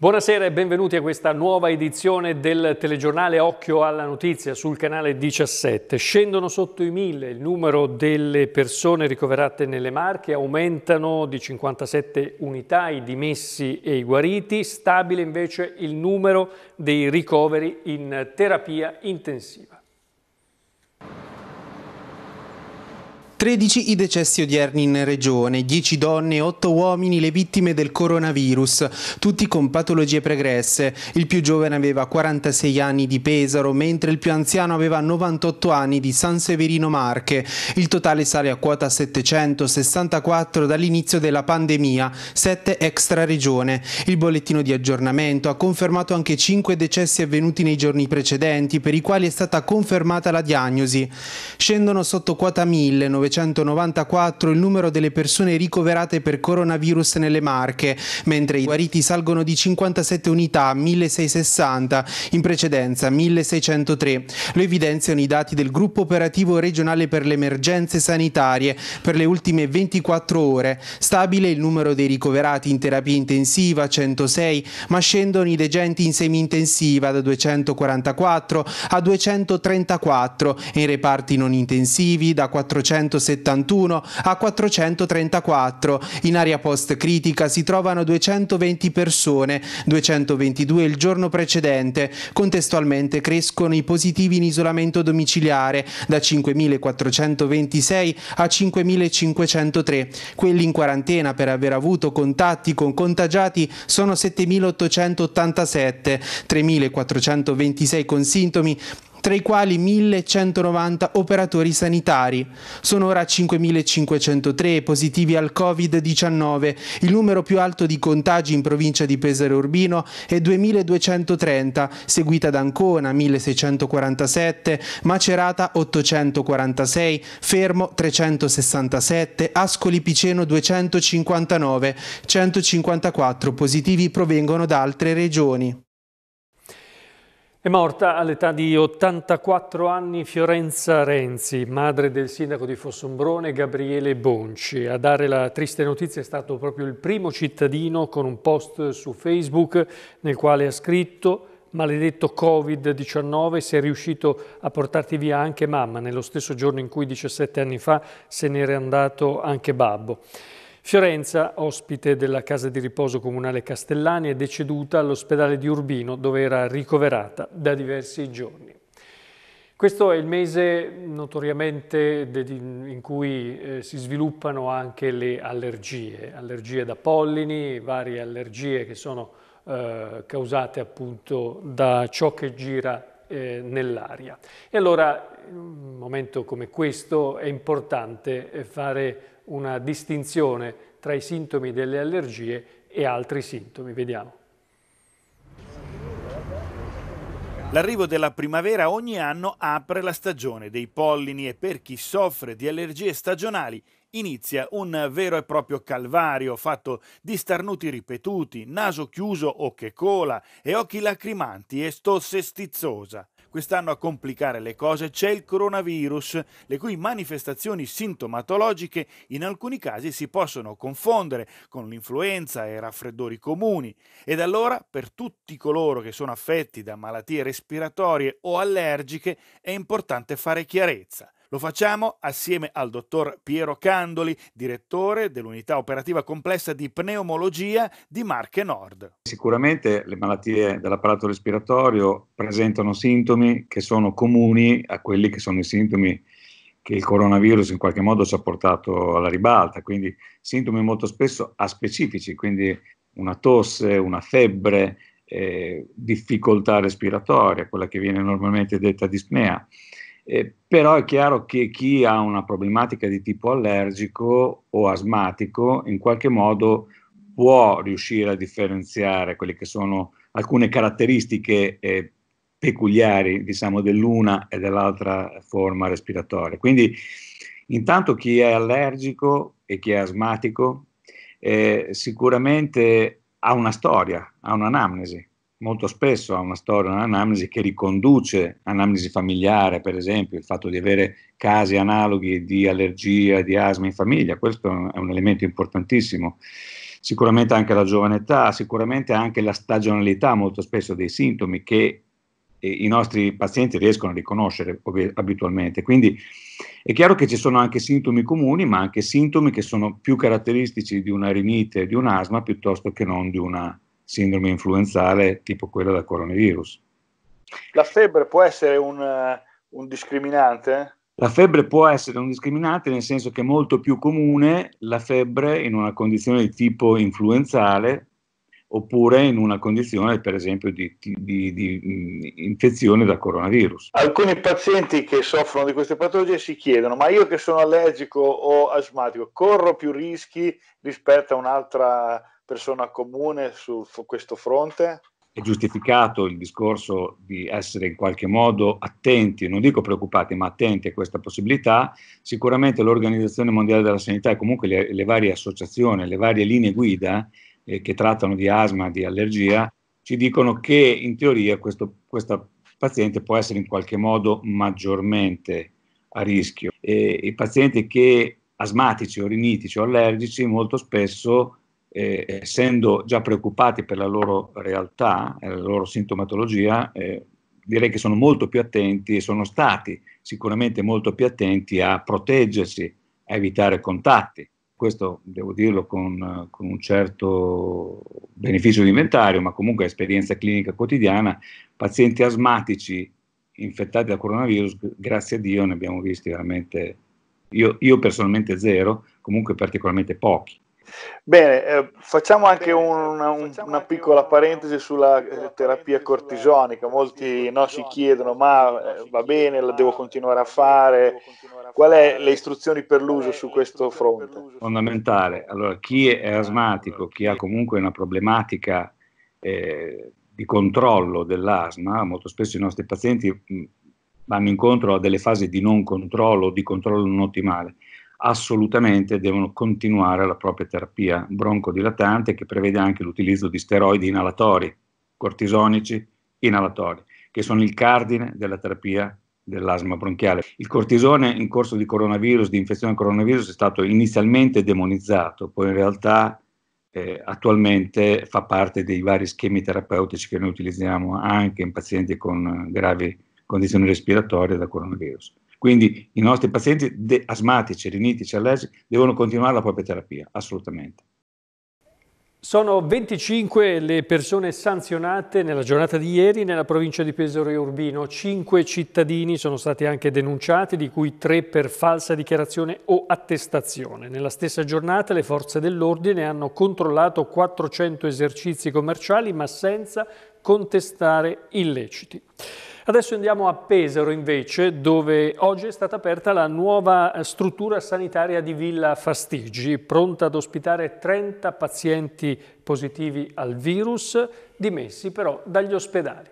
Buonasera e benvenuti a questa nuova edizione del telegiornale Occhio alla Notizia sul canale 17. Scendono sotto i 1000 il numero delle persone ricoverate nelle Marche, aumentano di 57 unità i dimessi e i guariti, stabile invece il numero dei ricoveri in terapia intensiva. 13 i decessi odierni in regione, 10 donne e 8 uomini le vittime del coronavirus, tutti con patologie pregresse. Il più giovane aveva 46 anni di Pesaro, mentre il più anziano aveva 98 anni di San Severino Marche. Il totale sale a quota 764 dall'inizio della pandemia, 7 extra regione. Il bollettino di aggiornamento ha confermato anche 5 decessi avvenuti nei giorni precedenti, per i quali è stata confermata la diagnosi. Scendono sotto quota 1900 1994 il numero delle persone ricoverate per coronavirus nelle Marche, mentre i guariti salgono di 57 unità, a 1660, in precedenza 1603. Lo evidenziano i dati del gruppo operativo regionale per le emergenze sanitarie per le ultime 24 ore. Stabile il numero dei ricoverati in terapia intensiva, 106, ma scendono i degenti in semi-intensiva da 244 a 234 e in reparti non intensivi da 400 471 a 434. In area post-critica si trovano 220 persone, 222 il giorno precedente. Contestualmente crescono i positivi in isolamento domiciliare da 5.426 a 5.503. Quelli in quarantena per aver avuto contatti con contagiati sono 7.887, 3.426 con sintomi tra i quali 1190 operatori sanitari. Sono ora 5503 positivi al Covid-19, il numero più alto di contagi in provincia di Pesaro Urbino è 2230, seguita da Ancona 1647, Macerata 846, Fermo 367, Ascoli Piceno 259, 154 positivi provengono da altre regioni. È morta all'età di 84 anni Fiorenza Renzi, madre del sindaco di Fossombrone Gabriele Bonci. A dare la triste notizia è stato proprio il primo cittadino con un post su Facebook nel quale ha scritto maledetto Covid-19 sei riuscito a portarti via anche mamma, nello stesso giorno in cui 17 anni fa se n'era andato anche babbo. Fiorenza, ospite della casa di riposo comunale Castellani, è deceduta all'ospedale di Urbino dove era ricoverata da diversi giorni. Questo è il mese notoriamente in cui eh, si sviluppano anche le allergie, allergie da pollini, varie allergie che sono eh, causate appunto da ciò che gira eh, nell'aria. E allora in un momento come questo è importante fare una distinzione tra i sintomi delle allergie e altri sintomi. Vediamo. L'arrivo della primavera ogni anno apre la stagione dei pollini e per chi soffre di allergie stagionali inizia un vero e proprio calvario fatto di starnuti ripetuti, naso chiuso o che cola e occhi lacrimanti e stosse stizzosa. Quest'anno a complicare le cose c'è il coronavirus, le cui manifestazioni sintomatologiche in alcuni casi si possono confondere con l'influenza e raffreddori comuni. Ed allora, per tutti coloro che sono affetti da malattie respiratorie o allergiche, è importante fare chiarezza. Lo facciamo assieme al dottor Piero Candoli, direttore dell'unità operativa complessa di pneumologia di Marche Nord. Sicuramente le malattie dell'apparato respiratorio presentano sintomi che sono comuni a quelli che sono i sintomi che il coronavirus in qualche modo ci ha portato alla ribalta, quindi sintomi molto spesso aspecifici, quindi una tosse, una febbre, eh, difficoltà respiratoria, quella che viene normalmente detta dispnea. Eh, però è chiaro che chi ha una problematica di tipo allergico o asmatico in qualche modo può riuscire a differenziare quelle che sono alcune caratteristiche eh, peculiari diciamo, dell'una e dell'altra forma respiratoria. Quindi intanto chi è allergico e chi è asmatico eh, sicuramente ha una storia, ha un'anamnesi, molto spesso ha una storia, un'anamnesi che riconduce anamnesi familiare, per esempio, il fatto di avere casi analoghi di allergia, di asma in famiglia, questo è un elemento importantissimo. Sicuramente anche la giovane età, sicuramente anche la stagionalità molto spesso dei sintomi che eh, i nostri pazienti riescono a riconoscere abitualmente. Quindi è chiaro che ci sono anche sintomi comuni, ma anche sintomi che sono più caratteristici di una rinite, di un'asma, piuttosto che non di una sindrome influenzale tipo quella da coronavirus. La febbre può essere un, un discriminante? La febbre può essere un discriminante nel senso che è molto più comune la febbre in una condizione di tipo influenzale oppure in una condizione per esempio di, di, di, infezione da coronavirus. Alcuni pazienti che soffrono di queste patologie si chiedono ma io che sono allergico o asmatico corro più rischi rispetto a un'altra persona comune su questo fronte? È giustificato il discorso di essere in qualche modo attenti, non dico preoccupati, ma attenti a questa possibilità. Sicuramente l'Organizzazione Mondiale della Sanità e comunque le, le varie associazioni, le varie linee guida eh, che trattano di asma, di allergia, ci dicono che in teoria questo paziente può essere in qualche modo maggiormente a rischio. E, I pazienti che asmatici o rinitici o allergici molto spesso eh, essendo già preoccupati per la loro realtà, e la loro sintomatologia, eh, direi che sono molto più attenti e sono stati sicuramente molto più attenti a proteggersi, a evitare contatti. Questo devo dirlo con, con un certo beneficio di inventario, ma comunque è esperienza clinica quotidiana. Pazienti asmatici infettati da coronavirus, grazie a Dio ne abbiamo visti veramente, io, io personalmente zero, comunque particolarmente pochi. Bene, eh, facciamo anche Bene, una, un, una piccola parentesi sulla eh, terapia cortisonica. Molti no, si chiedono, ma eh, va bene, la devo continuare a fare. Qual è le istruzioni per l'uso su questo fronte? Fondamentale. Allora, chi è asmatico, chi ha comunque una problematica eh, di controllo dell'asma, molto spesso i nostri pazienti mm, vanno incontro a delle fasi di non controllo, di controllo non ottimale assolutamente devono continuare la propria terapia broncodilatante che prevede anche l'utilizzo di steroidi inalatori, cortisonici inalatori, che sono il cardine della terapia dell'asma bronchiale. Il cortisone in corso di coronavirus, di infezione coronavirus, è stato inizialmente demonizzato, poi in realtà eh, attualmente fa parte dei vari schemi terapeutici che noi utilizziamo anche in pazienti con gravi condizioni respiratorie da coronavirus. Quindi i nostri pazienti de- asmatici, rinitici, allergici devono continuare la propria terapia, assolutamente. Sono 25 le persone sanzionate nella giornata di ieri nella provincia di Pesaro e Urbino. Cinque cittadini sono stati anche denunciati, di cui tre per falsa dichiarazione o attestazione. Nella stessa giornata le forze dell'ordine hanno controllato 400 esercizi commerciali ma senza contestare illeciti. Adesso andiamo a Pesaro invece, dove oggi è stata aperta la nuova eh, struttura sanitaria di Villa Fastigi, pronta ad ospitare 30 pazienti positivi al virus, dimessi però dagli ospedali.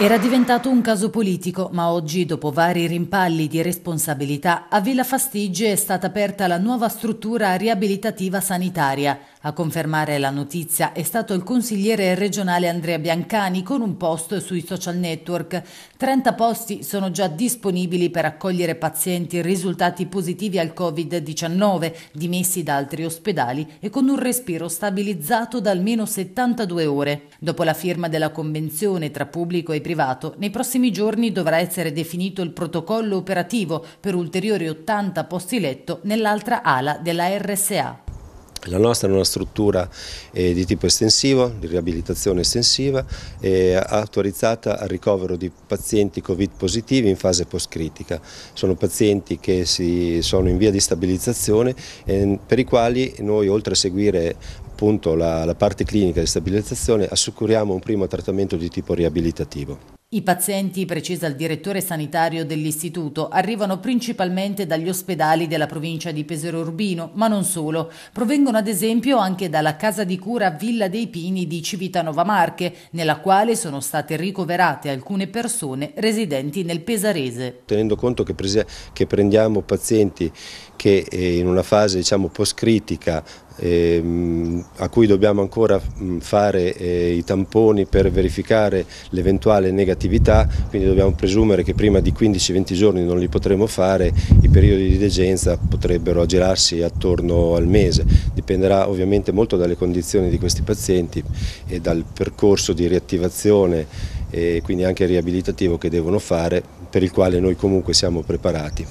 Era diventato un caso politico, ma oggi, dopo vari rimpalli di responsabilità, a Villa Fastigi è stata aperta la nuova struttura riabilitativa sanitaria. A confermare la notizia è stato il consigliere regionale Andrea Biancani con un post sui social network. 30 posti sono già disponibili per accogliere pazienti risultati positivi al Covid-19, dimessi da altri ospedali e con un respiro stabilizzato da almeno 72 ore. Dopo la firma della convenzione tra pubblico e privato, nei prossimi giorni dovrà essere definito il protocollo operativo per ulteriori 80 posti letto nell'altra ala della RSA. La nostra è una struttura eh, di tipo estensivo, di riabilitazione estensiva, eh, autorizzata al ricovero di pazienti Covid positivi in fase post-critica. Sono pazienti che si, sono in via di stabilizzazione eh, per i quali noi oltre a seguire appunto, la, la parte clinica di stabilizzazione assicuriamo un primo trattamento di tipo riabilitativo. I pazienti, precisa il direttore sanitario dell'istituto, arrivano principalmente dagli ospedali della provincia di Pesero Urbino, ma non solo. Provengono ad esempio anche dalla casa di cura Villa dei Pini di Civitanova Marche, nella quale sono state ricoverate alcune persone residenti nel Pesarese. Tenendo conto che, prendiamo pazienti che eh, in una fase diciamo, post-critica ehm, a cui dobbiamo ancora fare eh, i tamponi per verificare l'eventuale negatività, quindi dobbiamo presumere che prima di 15-20 giorni non li potremo fare, i periodi di degenza potrebbero aggirarsi attorno al mese, dipenderà ovviamente molto dalle condizioni di questi pazienti e dal percorso di riattivazione e eh, quindi anche riabilitativo che devono fare per il quale noi comunque siamo preparati.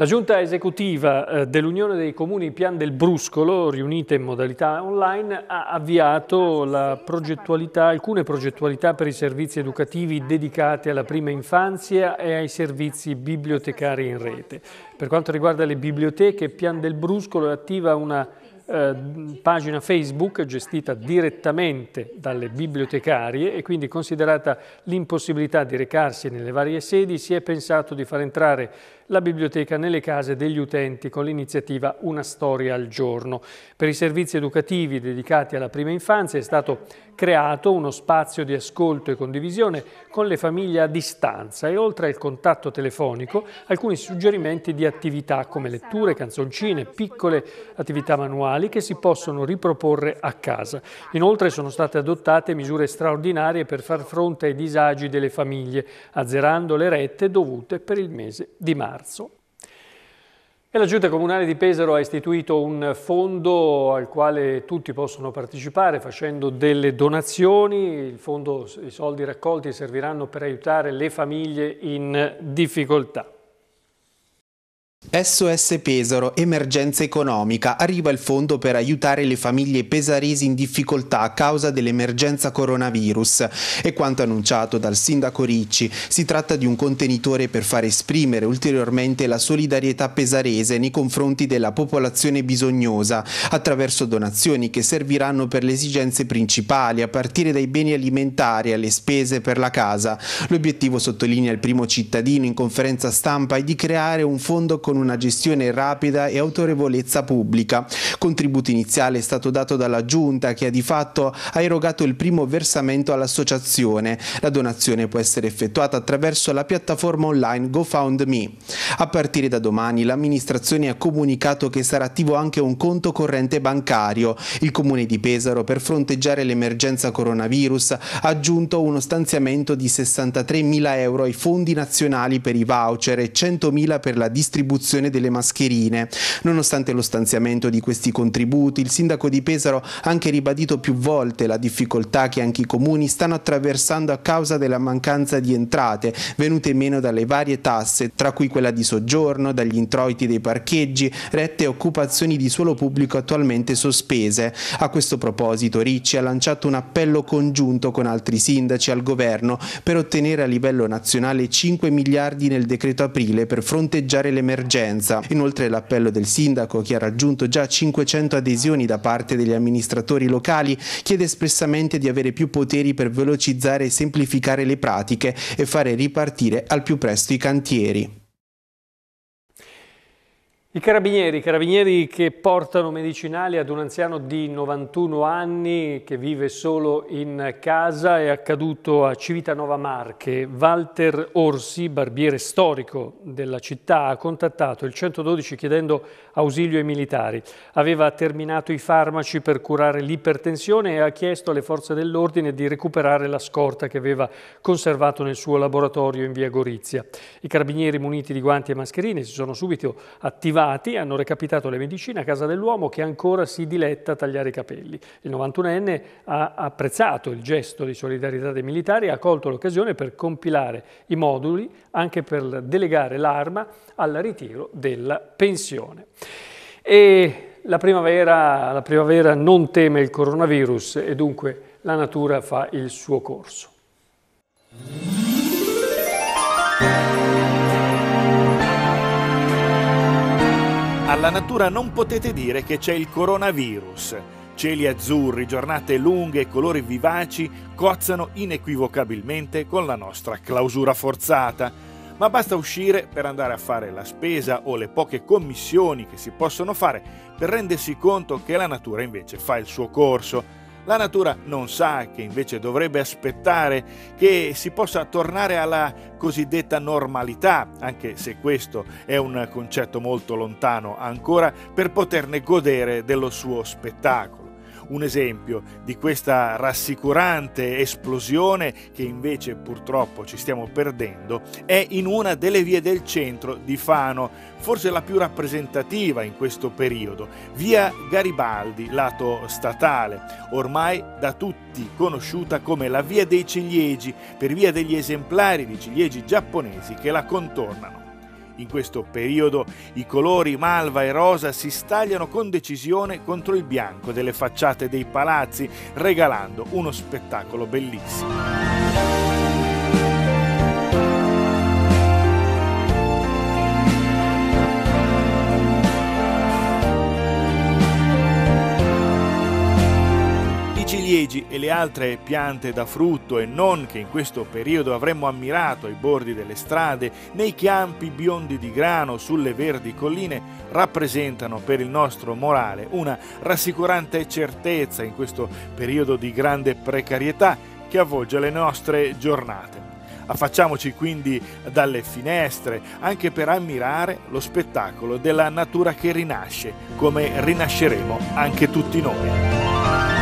La giunta esecutiva eh, dell'Unione dei Comuni Pian del Bruscolo, riunita in modalità online, ha avviato ah, progettualità, alcune progettualità per i servizi educativi dedicati alla prima infanzia e ai servizi bibliotecari in rete. Per quanto riguarda le biblioteche, Pian del Bruscolo attiva una eh, pagina Facebook gestita direttamente dalle bibliotecarie e quindi considerata l'impossibilità di recarsi nelle varie sedi, si è pensato di far entrare la biblioteca nelle case degli utenti con l'iniziativa Una storia al giorno. Per i servizi educativi dedicati alla prima infanzia è stato creato uno spazio di ascolto e condivisione con le famiglie a distanza e oltre al contatto telefonico alcuni suggerimenti di attività come letture, canzoncine, piccole attività manuali nazionali che si possono riproporre a casa. Inoltre sono state adottate misure straordinarie per far fronte ai disagi delle famiglie, azzerando le rette dovute per il mese di marzo. E la Giunta Comunale di Pesaro ha istituito un fondo al quale tutti possono partecipare facendo delle donazioni. Fondo, I soldi raccolti serviranno per aiutare le famiglie in difficoltà. SOS Pesaro, emergenza economica. Arriva il fondo per aiutare le famiglie pesaresi in difficoltà a causa dell'emergenza coronavirus. È quanto annunciato dal sindaco Ricci. Si tratta di un contenitore per far esprimere ulteriormente la solidarietà pesarese nei confronti della popolazione bisognosa, attraverso donazioni che serviranno per le esigenze principali, a partire dai beni alimentari alle spese per la casa. L'obiettivo, sottolinea il primo cittadino in conferenza stampa, è di creare un fondo con una una gestione rapida e autorevolezza pubblica. Contributo iniziale è stato dato dalla Giunta che ha di fatto ha erogato il primo versamento all'associazione. La donazione può essere effettuata attraverso la piattaforma online GoFoundMe. A partire da domani l'amministrazione ha comunicato che sarà attivo anche un conto corrente bancario. Il comune di Pesaro per fronteggiare l'emergenza coronavirus ha aggiunto uno stanziamento di 63.000 euro ai fondi nazionali per i voucher e 100.000 per la distribuzione distribuzione delle mascherine. Nonostante lo stanziamento di questi contributi, il sindaco di Pesaro ha anche ribadito più volte la difficoltà che anche i comuni stanno attraversando a causa della mancanza di entrate venute meno dalle varie tasse, tra cui quella di soggiorno, dagli introiti dei parcheggi, rette e occupazioni di suolo pubblico attualmente sospese. A questo proposito Ricci ha lanciato un appello congiunto con altri sindaci al governo per ottenere a livello nazionale 5 miliardi nel decreto aprile per fronteggiare l'emergenza efficienza. Inoltre l'appello del sindaco, che ha raggiunto già 500 adesioni da parte degli amministratori locali, chiede espressamente di avere più poteri per velocizzare e semplificare le pratiche e fare ripartire al più presto i cantieri. I carabinieri, carabinieri che portano medicinali ad un anziano di 91 anni che vive solo in casa, è accaduto a Civitanova Marche. Walter Orsi, barbiere storico della città, ha contattato il 112 chiedendo ausilio ai militari. Aveva terminato i farmaci per curare l'ipertensione e ha chiesto alle forze dell'ordine di recuperare la scorta che aveva conservato nel suo laboratorio in via Gorizia. I carabinieri muniti di guanti e mascherine si sono subito attivati Tati hanno recapitato le medicine a casa dell'uomo che ancora si diletta a tagliare i capelli. Il 91enne ha apprezzato il gesto di solidarietà dei militari e ha colto l'occasione per compilare i moduli anche per delegare l'arma al ritiro della pensione. E la primavera, la primavera non teme il coronavirus e dunque la natura fa il suo corso. alla natura non potete dire che c'è il coronavirus. Cieli azzurri, giornate lunghe e colori vivaci cozzano inequivocabilmente con la nostra clausura forzata. Ma basta uscire per andare a fare la spesa o le poche commissioni che si possono fare per rendersi conto che la natura invece fa il suo corso. La natura non sa che invece dovrebbe aspettare che si possa tornare alla cosiddetta normalità, anche se questo è un concetto molto lontano ancora, per poterne godere dello suo spettacolo un esempio di questa rassicurante esplosione che invece purtroppo ci stiamo perdendo è in una delle vie del centro di Fano, forse la più rappresentativa in questo periodo, via Garibaldi, lato statale, ormai da tutti conosciuta come la via dei ciliegi per via degli esemplari di ciliegi giapponesi che la contornano. In questo periodo i colori malva e rosa si stagliano con decisione contro il bianco delle facciate dei palazzi, regalando uno spettacolo bellissimo. ciliegi e le altre piante da frutto e non che in questo periodo avremmo ammirato ai bordi delle strade, nei campi biondi di grano, sulle verdi colline, rappresentano per il nostro morale una rassicurante certezza in questo periodo di grande precarietà che avvolge le nostre giornate. Affacciamoci quindi dalle finestre anche per ammirare lo spettacolo della natura che rinasce, come rinasceremo anche tutti noi.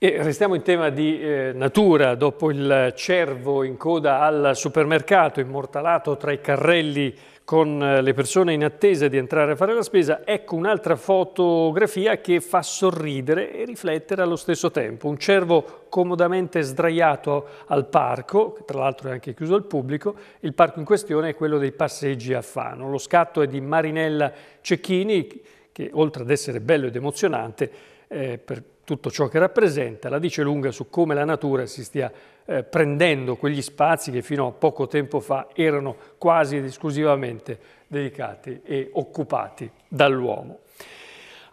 E restiamo in tema di eh, natura, dopo il cervo in coda al supermercato, immortalato tra i carrelli con eh, le persone in attesa di entrare a fare la spesa, ecco un'altra fotografia che fa sorridere e riflettere allo stesso tempo. Un cervo comodamente sdraiato al parco, che tra l'altro è anche chiuso al pubblico, il parco in questione è quello dei passeggi a Fano. Lo scatto è di Marinella Cecchini, che oltre ad essere bello ed emozionante, eh, per tutto ciò che rappresenta, la dice lunga su come la natura si stia eh, prendendo quegli spazi che fino a poco tempo fa erano quasi ed esclusivamente dedicati e occupati dall'uomo.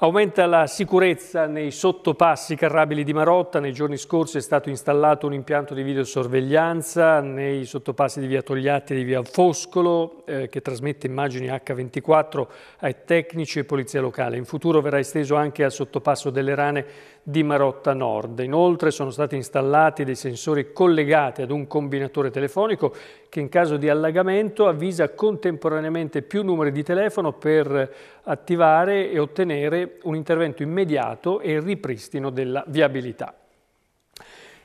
Aumenta la sicurezza nei sottopassi carrabili di Marotta. Nei giorni scorsi è stato installato un impianto di videosorveglianza nei sottopassi di via Togliatti e di via Foscolo eh, che trasmette immagini H24 ai tecnici e polizia locale. In futuro verrà esteso anche al sottopasso delle Rane di Marotta Nord. Inoltre sono stati installati dei sensori collegati ad un combinatore telefonico che in caso di allagamento avvisa contemporaneamente più numeri di telefono per attivare e ottenere un intervento immediato e il ripristino della viabilità.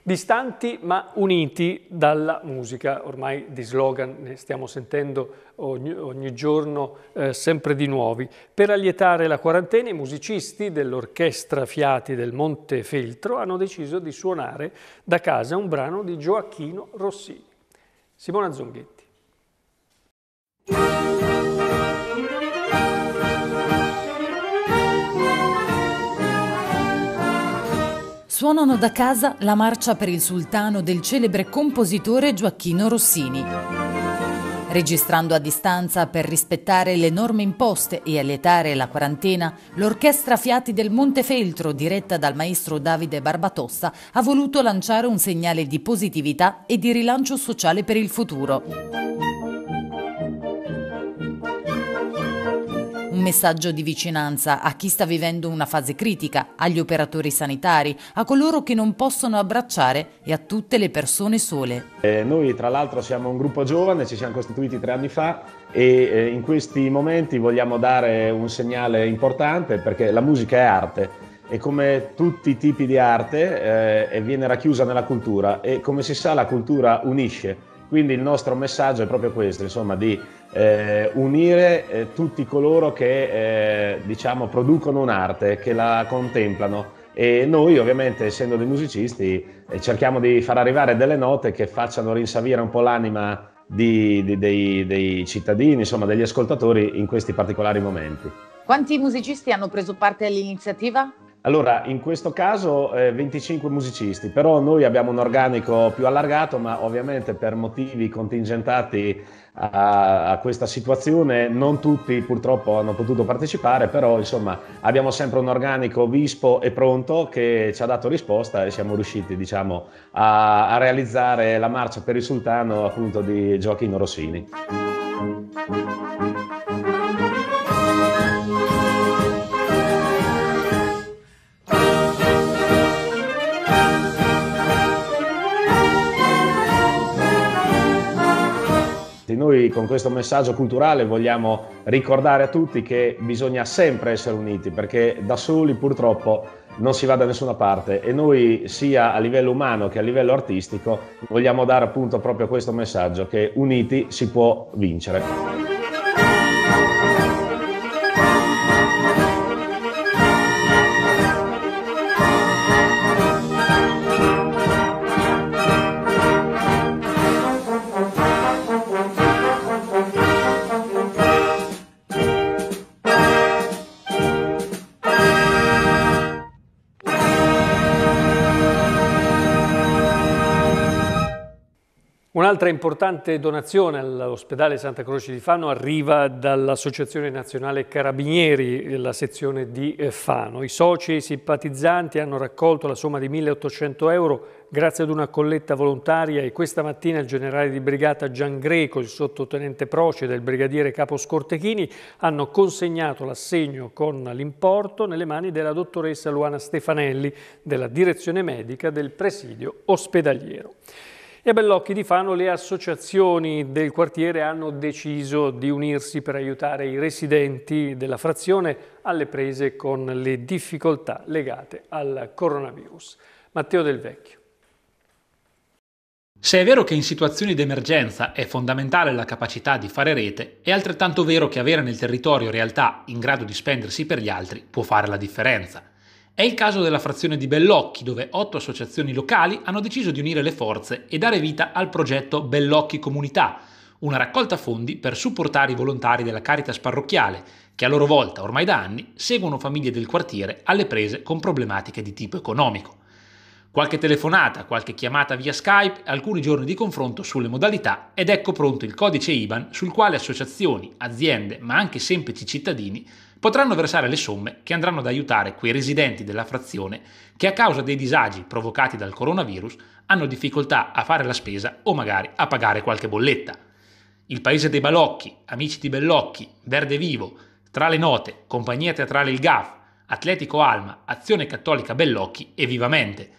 Distanti ma uniti dalla musica, ormai di slogan ne stiamo sentendo ogni, ogni giorno eh, sempre di nuovi. Per allietare la quarantena i musicisti dell'orchestra Fiati del Monte Feltro hanno deciso di suonare da casa un brano di Gioacchino Rossini. Simona Zunghetti. Suonano da casa la marcia per il sultano del celebre compositore Gioacchino Rossini. Registrando a distanza per rispettare le norme imposte e allietare la quarantena, l'orchestra Fiati del Montefeltro, diretta dal maestro Davide Barbatossa, ha voluto lanciare un segnale di positività e di rilancio sociale per il futuro. Un messaggio di vicinanza a chi sta vivendo una fase critica, agli operatori sanitari, a coloro che non possono abbracciare e a tutte le persone sole. Eh, noi tra l'altro siamo un gruppo giovane, ci siamo costituiti tre anni fa e eh, in questi momenti vogliamo dare un segnale importante perché la musica è arte e come tutti i tipi di arte eh, viene racchiusa nella cultura e come si sa la cultura unisce. Quindi il nostro messaggio è proprio questo, insomma, di eh, unire eh, tutti coloro che eh, diciamo, producono un'arte, che la contemplano e noi ovviamente essendo dei musicisti eh, cerchiamo di far arrivare delle note che facciano rinsavire un po' l'anima di, di, dei, dei cittadini, insomma degli ascoltatori in questi particolari momenti. Quanti musicisti hanno preso parte all'iniziativa? Allora, in questo caso eh, 25 musicisti, però noi abbiamo un organico più allargato, ma ovviamente per motivi contingentati a, a, questa situazione non tutti purtroppo hanno potuto partecipare, però insomma abbiamo sempre un organico vispo e pronto che ci ha dato risposta e siamo riusciti diciamo, a, a realizzare la marcia per il sultano appunto di Gioachino Rossini. giornalisti. Noi con questo messaggio culturale vogliamo ricordare a tutti che bisogna sempre essere uniti perché da soli purtroppo non si va da nessuna parte e noi sia a livello umano che a livello artistico vogliamo dare appunto proprio questo messaggio che uniti si può vincere. Un'altra importante donazione all'ospedale Santa Croce di Fano arriva dall'Associazione Nazionale Carabinieri, la sezione di eh, Fano. I soci e i simpatizzanti hanno raccolto la somma di 1.800 euro grazie ad una colletta volontaria e questa mattina il generale di brigata Gian Greco, il sottotenente Procida e il brigadiere Capo Scortechini hanno consegnato l'assegno con l'importo nelle mani della dottoressa Luana Stefanelli della direzione medica del presidio ospedaliero. E a Bellocchi di Fano le associazioni del quartiere hanno deciso di unirsi per aiutare i residenti della frazione alle prese con le difficoltà legate al coronavirus. Matteo Del Vecchio. Se è vero che in situazioni d'emergenza è fondamentale la capacità di fare rete, è altrettanto vero che avere nel territorio realtà in grado di spendersi per gli altri può fare la differenza. È il caso della frazione di Bellocchi, dove otto associazioni locali hanno deciso di unire le forze e dare vita al progetto Bellocchi Comunità, una raccolta fondi per supportare i volontari della Caritas parrocchiale, che a loro volta, ormai da anni, seguono famiglie del quartiere alle prese con problematiche di tipo economico. Qualche telefonata, qualche chiamata via Skype, alcuni giorni di confronto sulle modalità ed ecco pronto il codice IBAN sul quale associazioni, aziende, ma anche semplici cittadini potranno versare le somme che andranno ad aiutare quei residenti della frazione che a causa dei disagi provocati dal coronavirus hanno difficoltà a fare la spesa o magari a pagare qualche bolletta. Il Paese dei Balocchi, Amici di Bellocchi, Verde Vivo, Tra le Note, Compagnia Teatrale Il GAF, Atletico Alma, Azione Cattolica Bellocchi e Vivamente.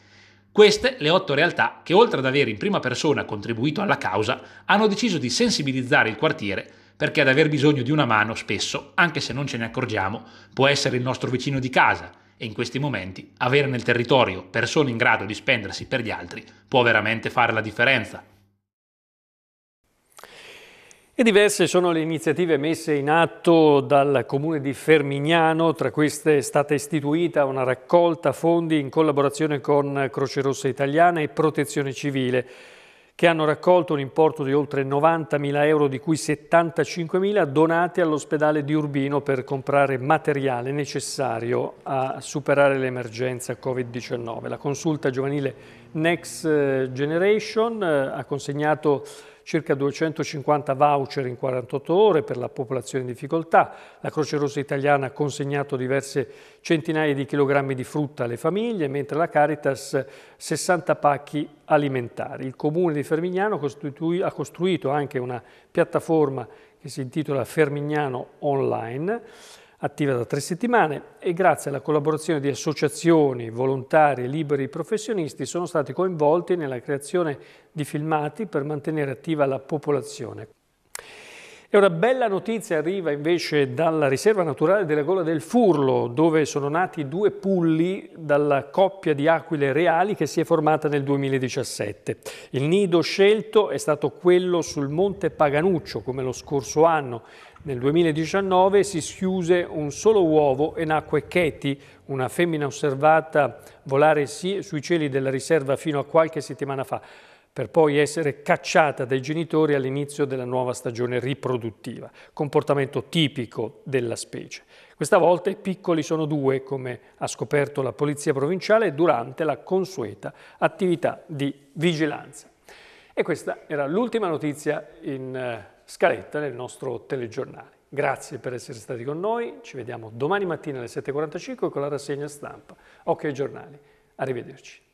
Queste le otto realtà che oltre ad avere in prima persona contribuito alla causa hanno deciso di sensibilizzare il quartiere perché ad aver bisogno di una mano spesso, anche se non ce ne accorgiamo, può essere il nostro vicino di casa e in questi momenti avere nel territorio persone in grado di spendersi per gli altri può veramente fare la differenza. E diverse sono le iniziative messe in atto dal comune di Fermignano, tra queste è stata istituita una raccolta fondi in collaborazione con Croce Rossa Italiana e Protezione Civile che hanno raccolto un importo di oltre 90.000 euro, di cui 75.000 donati all'ospedale di Urbino per comprare materiale necessario a superare l'emergenza Covid-19. La consulta giovanile Next Generation eh, ha consegnato circa 250 voucher in 48 ore per la popolazione in difficoltà. La Croce Rossa italiana ha consegnato diverse centinaia di chilogrammi di frutta alle famiglie, mentre la Caritas 60 pacchi alimentari. Il comune di Fermignano ha costruito anche una piattaforma che si intitola Fermignano Online attiva da tre settimane e grazie alla collaborazione di associazioni, volontari e liberi professionisti sono stati coinvolti nella creazione di filmati per mantenere attiva la popolazione. E una bella notizia arriva invece dalla riserva naturale della Gola del Furlo, dove sono nati due pulli dalla coppia di aquile reali che si è formata nel 2017. Il nido scelto è stato quello sul Monte Paganuccio, come lo scorso anno, nel 2019 si schiuse un solo uovo e nacque Katie, una femmina osservata volare sui cieli della riserva fino a qualche settimana fa, per poi essere cacciata dai genitori all'inizio della nuova stagione riproduttiva, comportamento tipico della specie. Questa volta i piccoli sono due, come ha scoperto la polizia provinciale durante la consueta attività di vigilanza. E questa era l'ultima notizia in eh, scaletta nel nostro telegiornale. Grazie per essere stati con noi, ci vediamo domani mattina alle 7.45 con la rassegna stampa. Ok giornali, arrivederci.